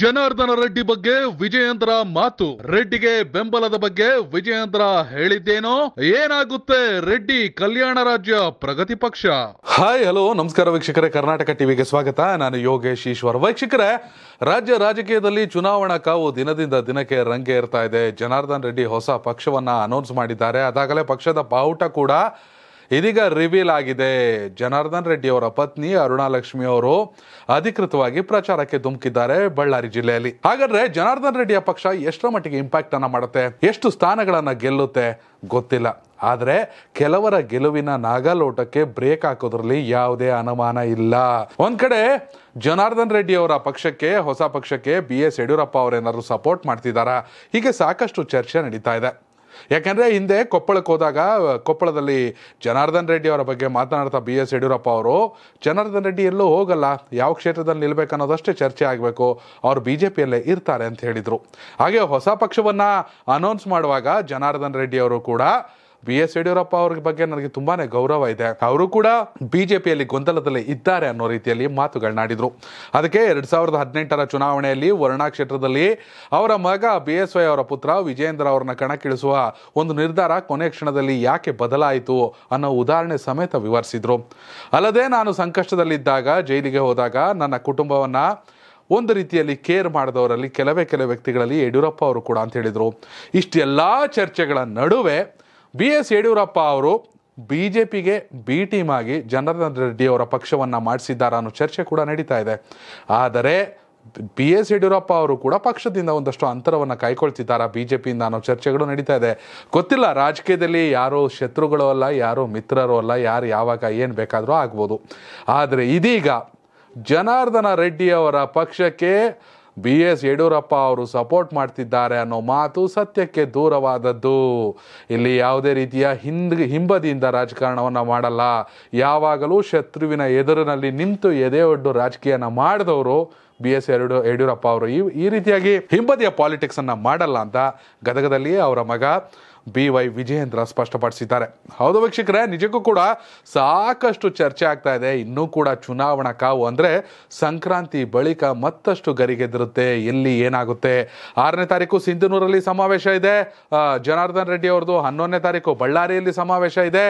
ಜನಾರ್ದನ ರೆಡ್ಡಿ ಬಗ್ಗೆ ವಿಜಯೇಂದ್ರ ಮಾತು ರೆಡ್ಡಿಗೆ ಬೆಂಬಲದ ಬಗ್ಗೆ ವಿಜಯೇಂದ್ರ ಹೇಳಿದ್ದೇನೋ ಏನಾಗುತ್ತೆ ರೆಡ್ಡಿ ಕಲ್ಯಾಣ ರಾಜ್ಯ ಪ್ರಗತಿ ಪಕ್ಷ ಹಾಯ್ ಹಲೋ ನಮಸ್ಕಾರ ವೀಕ್ಷಕರೇ ಕರ್ನಾಟಕ ಟಿವಿಗೆ ಸ್ವಾಗತ ನಾನು ಯೋಗೇಶ್ ಈಶ್ವರ್ ವೀಕ್ಷಕರೇ ರಾಜ್ಯ ರಾಜಕೀಯದಲ್ಲಿ ಚುನಾವಣಾ ಕಾವು ದಿನದಿಂದ ದಿನಕ್ಕೆ ರಂಗೆ ಇರ್ತಾ ಇದೆ ಜನಾರ್ದನ್ ರೆಡ್ಡಿ ಹೊಸ ಪಕ್ಷವನ್ನ ಅನೌನ್ಸ್ ಮಾಡಿದ್ದಾರೆ ಅದಾಗಲೇ ಪಕ್ಷದ ಬಾವುಟ ಕೂಡ ಇದೀಗ ರಿವೀಲ್ ಆಗಿದೆ ಜನಾರ್ದನ್ ರೆಡ್ಡಿ ಅವರ ಪತ್ನಿ ಅರುಣಾಲಕ್ಷ್ಮಿ ಅವರು ಅಧಿಕೃತವಾಗಿ ಪ್ರಚಾರಕ್ಕೆ ಧುಮುಕಿದ್ದಾರೆ ಬಳ್ಳಾರಿ ಜಿಲ್ಲೆಯಲ್ಲಿ ಹಾಗಾದ್ರೆ ಜನಾರ್ದನ್ ರೆಡ್ಡಿಯ ಪಕ್ಷ ಎಷ್ಟರ ಮಟ್ಟಿಗೆ ಇಂಪ್ಯಾಕ್ಟ್ ಅನ್ನ ಮಾಡುತ್ತೆ ಎಷ್ಟು ಸ್ಥಾನಗಳನ್ನ ಗೆಲ್ಲುತ್ತೆ ಗೊತ್ತಿಲ್ಲ ಆದರೆ ಕೆಲವರ ಗೆಲುವಿನ ನಾಗಾಲೋಟಕ್ಕೆ ಬ್ರೇಕ್ ಹಾಕೋದ್ರಲ್ಲಿ ಯಾವುದೇ ಅನುಮಾನ ಇಲ್ಲ ಒಂದ್ ಕಡೆ ಜನಾರ್ದನ್ ರೆಡ್ಡಿ ಅವರ ಪಕ್ಷಕ್ಕೆ ಹೊಸ ಪಕ್ಷಕ್ಕೆ ಬಿ ಎಸ್ ಯಡಿಯೂರಪ್ಪ ಅವರೇನಾದ್ರು ಸಪೋರ್ಟ್ ಮಾಡ್ತಿದ್ದಾರಾ ಹೀಗೆ ಸಾಕಷ್ಟು ಚರ್ಚೆ ನಡೀತಾ ಇದೆ ಯಾಕೆಂದರೆ ಹಿಂದೆ ಕೊಪ್ಪಳಕ್ಕೆ ಹೋದಾಗ ಕೊಪ್ಪಳದಲ್ಲಿ ಜನಾರ್ದನ್ ರೆಡ್ಡಿ ಅವರ ಬಗ್ಗೆ ಮಾತನಾಡ್ತಾ ಬಿ ಎಸ್ ಯಡಿಯೂರಪ್ಪ ಅವರು ಜನಾರ್ದನ್ ರೆಡ್ಡಿ ಎಲ್ಲೂ ಹೋಗಲ್ಲ ಯಾವ ಕ್ಷೇತ್ರದಲ್ಲಿ ಅನ್ನೋದಷ್ಟೇ ಚರ್ಚೆ ಆಗಬೇಕು ಅವ್ರು ಬಿ ಜೆ ಪಿಯಲ್ಲೇ ಇರ್ತಾರೆ ಅಂತ ಹೇಳಿದರು ಹಾಗೆ ಹೊಸ ಪಕ್ಷವನ್ನು ಅನೌನ್ಸ್ ಮಾಡುವಾಗ ಜನಾರ್ದನ್ ರೆಡ್ಡಿ ಅವರು ಕೂಡ ಬಿ ಎಸ್ ಯಡಿಯೂರಪ್ಪ ಅವ್ರ ಬಗ್ಗೆ ನನಗೆ ತುಂಬಾನೇ ಗೌರವ ಇದೆ ಅವರು ಕೂಡ ಬಿಜೆಪಿಯಲ್ಲಿ ಗೊಂದಲದಲ್ಲಿ ಇದ್ದಾರೆ ಅನ್ನೋ ರೀತಿಯಲ್ಲಿ ಮಾತುಗಳನ್ನಾಡಿದ್ರು ಅದಕ್ಕೆ ಎರಡ್ ಸಾವಿರದ ಹದಿನೆಂಟರ ಚುನಾವಣೆಯಲ್ಲಿ ವರುಣಾ ಕ್ಷೇತ್ರದಲ್ಲಿ ಅವರ ಮಗ ಬಿ ಎಸ್ ವೈ ಅವರ ಪುತ್ರ ವಿಜಯೇಂದ್ರ ಅವರನ್ನ ಕಣಕ್ಕಿಳಿಸುವ ಒಂದು ನಿರ್ಧಾರ ಕೊನೆ ಕ್ಷಣದಲ್ಲಿ ಯಾಕೆ ಬದಲಾಯಿತು ಅನ್ನೋ ಉದಾಹರಣೆ ಸಮೇತ ವಿವರಿಸಿದ್ರು ಅಲ್ಲದೆ ನಾನು ಸಂಕಷ್ಟದಲ್ಲಿದ್ದಾಗ ಜೈಲಿಗೆ ಹೋದಾಗ ನನ್ನ ಕುಟುಂಬವನ್ನ ಒಂದು ರೀತಿಯಲ್ಲಿ ಕೇರ್ ಮಾಡಿದವರಲ್ಲಿ ಕೆಲವೇ ಕೆಲವು ವ್ಯಕ್ತಿಗಳಲ್ಲಿ ಯಡಿಯೂರಪ್ಪ ಅವರು ಕೂಡ ಅಂತ ಹೇಳಿದರು ಇಷ್ಟೆಲ್ಲ ಚರ್ಚೆಗಳ ನಡುವೆ ಬಿ ಎಸ್ ಯಡಿಯೂರಪ್ಪ ಅವರು ಬಿ ಜೆ ಪಿಗೆ ಬಿ ಟೀಮ್ ಆಗಿ ಜನಾರ್ದನ್ ರೆಡ್ಡಿ ಅವರ ಪಕ್ಷವನ್ನು ಮಾಡಿಸಿದ್ದಾರೆ ಅನ್ನೋ ಚರ್ಚೆ ಕೂಡ ನಡೀತಾ ಇದೆ ಆದರೆ ಬಿ ಎಸ್ ಯಡಿಯೂರಪ್ಪ ಅವರು ಕೂಡ ಪಕ್ಷದಿಂದ ಒಂದಷ್ಟು ಅಂತರವನ್ನು ಕಾಯ್ಕೊಳ್ತಿದ್ದಾರಾ ಬಿ ಜೆ ಪಿಯಿಂದ ಅನ್ನೋ ಚರ್ಚೆಗಳು ನಡೀತಾ ಇದೆ ಗೊತ್ತಿಲ್ಲ ರಾಜಕೀಯದಲ್ಲಿ ಯಾರು ಶತ್ರುಗಳು ಅಲ್ಲ ಯಾರು ಮಿತ್ರರು ಅಲ್ಲ ಯಾರು ಯಾವಾಗ ಏನು ಬೇಕಾದರೂ ಆಗ್ಬೋದು ಆದರೆ ಇದೀಗ ಜನಾರ್ದನ ರೆಡ್ಡಿ ಅವರ ಪಕ್ಷಕ್ಕೆ ಬಿ ಎಸ್ ಯಡಿಯೂರಪ್ಪ ಅವರು ಸಪೋರ್ಟ್ ಮಾಡ್ತಿದ್ದಾರೆ ಅನ್ನೋ ಮಾತು ಸತ್ಯಕ್ಕೆ ದೂರವಾದದ್ದು ಇಲ್ಲಿ ಯಾವುದೇ ರೀತಿಯ ಹಿಂದ್ ಹಿಂಬದಿಯಿಂದ ರಾಜಕಾರಣವನ್ನು ಮಾಡಲ್ಲ ಯಾವಾಗಲೂ ಶತ್ರುವಿನ ಎದುರಿನಲ್ಲಿ ನಿಂತು ಎದೆಯೊಡ್ಡು ರಾಜಕೀಯನ ಮಾಡಿದವರು ಬಿ ಎಸ್ ಯಡಿಯೂರಪ್ಪ ಅವರು ಈ ಈ ರೀತಿಯಾಗಿ ಹಿಂಬದಿಯ ಪಾಲಿಟಿಕ್ಸನ್ನು ಮಾಡಲ್ಲ ಅಂತ ಗದಗದಲ್ಲಿಯೇ ಅವರ ಮಗ ಬಿ ವೈ ವಿಜಯೇಂದ್ರ ಸ್ಪಷ್ಟಪಡಿಸಿದ್ದಾರೆ ಹೌದು ವೀಕ್ಷಕರೇ ನಿಜಕ್ಕೂ ಕೂಡ ಸಾಕಷ್ಟು ಚರ್ಚೆ ಆಗ್ತಾ ಇದೆ ಇನ್ನೂ ಕೂಡ ಚುನಾವಣಾ ಕಾವು ಅಂದರೆ ಸಂಕ್ರಾಂತಿ ಬಳಿಕ ಮತ್ತಷ್ಟು ಗರಿಗೆದಿರುತ್ತೆ ಎಲ್ಲಿ ಏನಾಗುತ್ತೆ ಆರನೇ ತಾರೀಕು ಸಿಂಧನೂರಲ್ಲಿ ಸಮಾವೇಶ ಇದೆ ಜನಾರ್ದನ್ ರೆಡ್ಡಿ ಅವ್ರದ್ದು ಹನ್ನೊಂದನೇ ತಾರೀಕು ಬಳ್ಳಾರಿಯಲ್ಲಿ ಸಮಾವೇಶ ಇದೆ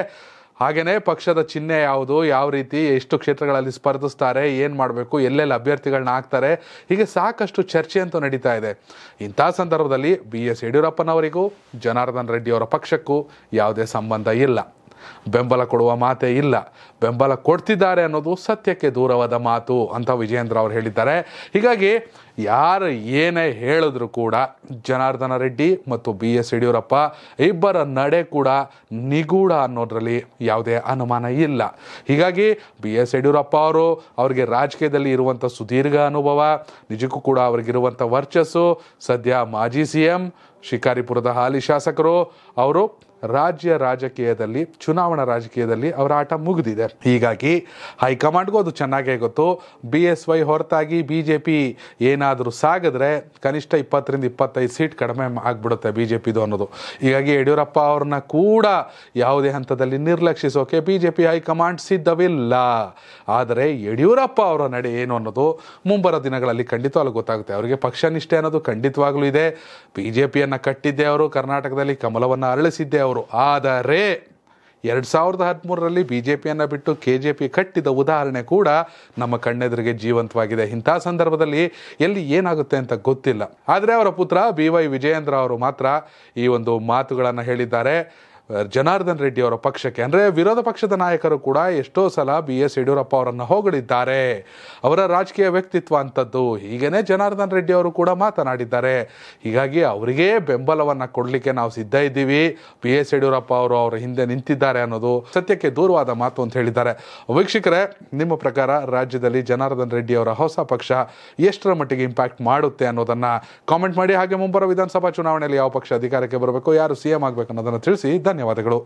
ಹಾಗೆಯೇ ಪಕ್ಷದ ಚಿಹ್ನೆ ಯಾವುದು ಯಾವ ರೀತಿ ಎಷ್ಟು ಕ್ಷೇತ್ರಗಳಲ್ಲಿ ಸ್ಪರ್ಧಿಸ್ತಾರೆ ಏನು ಮಾಡಬೇಕು ಎಲ್ಲೆಲ್ಲಿ ಅಭ್ಯರ್ಥಿಗಳನ್ನ ಹಾಕ್ತಾರೆ ಹೀಗೆ ಸಾಕಷ್ಟು ಚರ್ಚೆ ಅಂತೂ ನಡೀತಾ ಇದೆ ಇಂಥ ಸಂದರ್ಭದಲ್ಲಿ ಬಿ ಎಸ್ ಯಡಿಯೂರಪ್ಪನವರಿಗೂ ಜನಾರ್ದನ್ ರೆಡ್ಡಿ ಅವರ ಪಕ್ಷಕ್ಕೂ ಯಾವುದೇ ಸಂಬಂಧ ಇಲ್ಲ ಬೆಂಬಲ ಕೊಡುವ ಮಾತೇ ಇಲ್ಲ ಬೆಂಬಲ ಕೊಡ್ತಿದ್ದಾರೆ ಅನ್ನೋದು ಸತ್ಯಕ್ಕೆ ದೂರವಾದ ಮಾತು ಅಂತ ವಿಜಯೇಂದ್ರ ಅವರು ಹೇಳಿದ್ದಾರೆ ಹೀಗಾಗಿ ಯಾರು ಏನೇ ಹೇಳಿದ್ರು ಕೂಡ ಜನಾರ್ದನ ರೆಡ್ಡಿ ಮತ್ತು ಬಿ ಎಸ್ ಯಡಿಯೂರಪ್ಪ ಇಬ್ಬರ ನಡೆ ಕೂಡ ನಿಗೂಢ ಅನ್ನೋದರಲ್ಲಿ ಯಾವುದೇ ಅನುಮಾನ ಇಲ್ಲ ಹೀಗಾಗಿ ಬಿ ಎಸ್ ಯಡಿಯೂರಪ್ಪ ಅವರು ಅವರಿಗೆ ರಾಜಕೀಯದಲ್ಲಿ ಇರುವಂಥ ಸುದೀರ್ಘ ಅನುಭವ ನಿಜಕ್ಕೂ ಕೂಡ ಅವರಿಗಿರುವಂಥ ವರ್ಚಸ್ಸು ಸದ್ಯ ಮಾಜಿ ಸಿ ಎಂ ಶಿಕಾರಿಪುರದ ಹಾಲಿ ಶಾಸಕರು ಅವರು ರಾಜ್ಯ ರಾಜಕೀಯದಲ್ಲಿ ಚುನಾವಣಾ ರಾಜಕೀಯದಲ್ಲಿ ಅವರ ಆಟ ಮುಗಿದಿದೆ ಹೀಗಾಗಿ ಹೈಕಮಾಂಡ್ಗೂ ಅದು ಚೆನ್ನಾಗೇ ಗೊತ್ತು ಬಿ ಎಸ್ ವೈ ಹೊರತಾಗಿ ಬಿ ಜೆ ಪಿ ಏನಾದರೂ ಸಾಗಿದ್ರೆ ಕನಿಷ್ಠ ಇಪ್ಪತ್ತರಿಂದ ಇಪ್ಪತ್ತೈದು ಸೀಟ್ ಕಡಿಮೆ ಆಗಿಬಿಡುತ್ತೆ ಬಿ ಜೆ ಪಿದು ಅನ್ನೋದು ಹೀಗಾಗಿ ಯಡಿಯೂರಪ್ಪ ಅವ್ರನ್ನ ಕೂಡ ಯಾವುದೇ ಹಂತದಲ್ಲಿ ನಿರ್ಲಕ್ಷಿಸೋಕೆ ಬಿ ಜೆ ಪಿ ಹೈಕಮಾಂಡ್ ಸಿದ್ಧವಿಲ್ಲ ಆದರೆ ಯಡಿಯೂರಪ್ಪ ಅವರ ನಡೆ ಏನು ಅನ್ನೋದು ಮುಂಬರೋ ದಿನಗಳಲ್ಲಿ ಖಂಡಿತ ಅಲ್ಲಿ ಗೊತ್ತಾಗುತ್ತೆ ಅವರಿಗೆ ಪಕ್ಷ ನಿಷ್ಠೆ ಅನ್ನೋದು ಖಂಡಿತವಾಗ್ಲೂ ಇದೆ ಬಿ ಜೆ ಪಿಯನ್ನು ಕಟ್ಟಿದ್ದೇ ಅವರು ಕರ್ನಾಟಕದಲ್ಲಿ ಕಮಲವನ್ನು ಅರಳಿಸಿದ್ದೇ ಅವರು ಅವರು ಆದರೆ ಎರಡು ಸಾವಿರದ ಹದಿಮೂರರಲ್ಲಿ ಬಿ ಜೆ ಪಿಯನ್ನು ಬಿಟ್ಟು ಕೆ ಜೆ ಪಿ ಕಟ್ಟಿದ ಉದಾಹರಣೆ ಕೂಡ ನಮ್ಮ ಕಣ್ಣೆದುರಿಗೆ ಜೀವಂತವಾಗಿದೆ ಇಂಥ ಸಂದರ್ಭದಲ್ಲಿ ಎಲ್ಲಿ ಏನಾಗುತ್ತೆ ಅಂತ ಗೊತ್ತಿಲ್ಲ ಆದರೆ ಅವರ ಪುತ್ರ ಬಿ ವೈ ವಿಜಯೇಂದ್ರ ಅವರು ಮಾತ್ರ ಈ ಒಂದು ಮಾತುಗಳನ್ನು ಹೇಳಿದ್ದಾರೆ ಜನಾರ್ದನ್ ರೆಡ್ಡಿ ಅವರ ಪಕ್ಷಕ್ಕೆ ಅಂದರೆ ವಿರೋಧ ಪಕ್ಷದ ನಾಯಕರು ಕೂಡ ಎಷ್ಟೋ ಸಲ ಬಿ ಎಸ್ ಯಡಿಯೂರಪ್ಪ ಅವರನ್ನು ಹೊಗಳಿದ್ದಾರೆ ಅವರ ರಾಜಕೀಯ ವ್ಯಕ್ತಿತ್ವ ಅಂಥದ್ದು ಹೀಗೇನೆ ಜನಾರ್ದನ್ ರೆಡ್ಡಿ ಅವರು ಕೂಡ ಮಾತನಾಡಿದ್ದಾರೆ ಹೀಗಾಗಿ ಅವರಿಗೆ ಬೆಂಬಲವನ್ನು ಕೊಡಲಿಕ್ಕೆ ನಾವು ಸಿದ್ಧ ಇದ್ದೀವಿ ಬಿ ಎಸ್ ಯಡಿಯೂರಪ್ಪ ಅವರು ಅವರ ಹಿಂದೆ ನಿಂತಿದ್ದಾರೆ ಅನ್ನೋದು ಸತ್ಯಕ್ಕೆ ದೂರವಾದ ಮಾತು ಅಂತ ಹೇಳಿದ್ದಾರೆ ವೀಕ್ಷಕರೇ ನಿಮ್ಮ ಪ್ರಕಾರ ರಾಜ್ಯದಲ್ಲಿ ಜನಾರ್ದನ್ ರೆಡ್ಡಿ ಅವರ ಹೊಸ ಪಕ್ಷ ಎಷ್ಟರ ಮಟ್ಟಿಗೆ ಇಂಪ್ಯಾಕ್ಟ್ ಮಾಡುತ್ತೆ ಅನ್ನೋದನ್ನು ಕಾಮೆಂಟ್ ಮಾಡಿ ಹಾಗೆ ಮುಂಬರುವ ವಿಧಾನಸಭಾ ಚುನಾವಣೆಯಲ್ಲಿ ಯಾವ ಪಕ್ಷ ಅಧಿಕಾರಕ್ಕೆ ಬರಬೇಕು ಯಾರು ಸಿ ಎಂ ಆಗಬೇಕು ಅನ್ನೋದನ್ನು ತಿಳಿಸಿ ಧನ್ಯವಾದಗಳು